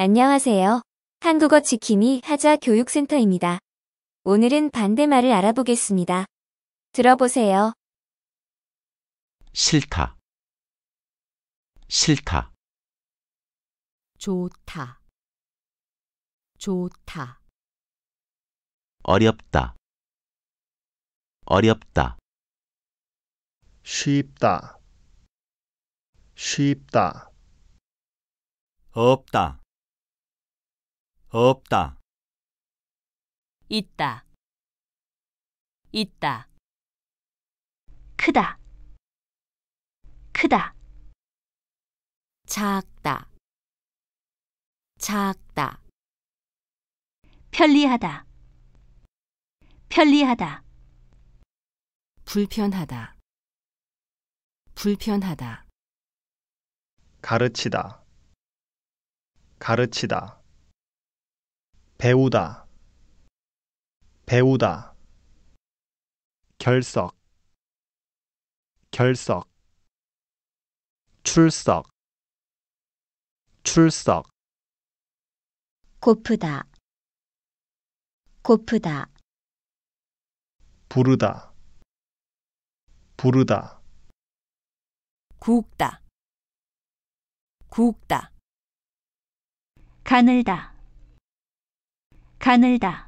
안녕하세요. 한국어 지킴이 하자 교육센터입니다. 오늘은 반대말을 알아보겠습니다. 들어보세요. 싫다. 싫다. 좋다. 좋다. 어렵다. 어렵다. 쉽다. 쉽다. 없다. 없다 있다 있다 크다 크다 작다 작다 편리하다 편리하다 불편하다 불편하다 가르치다 가르치다 배우다 배우다 결석 결석 출석 출석 고프다 고프다 부르다 부르다 굽다 굽다 가늘다 가늘다.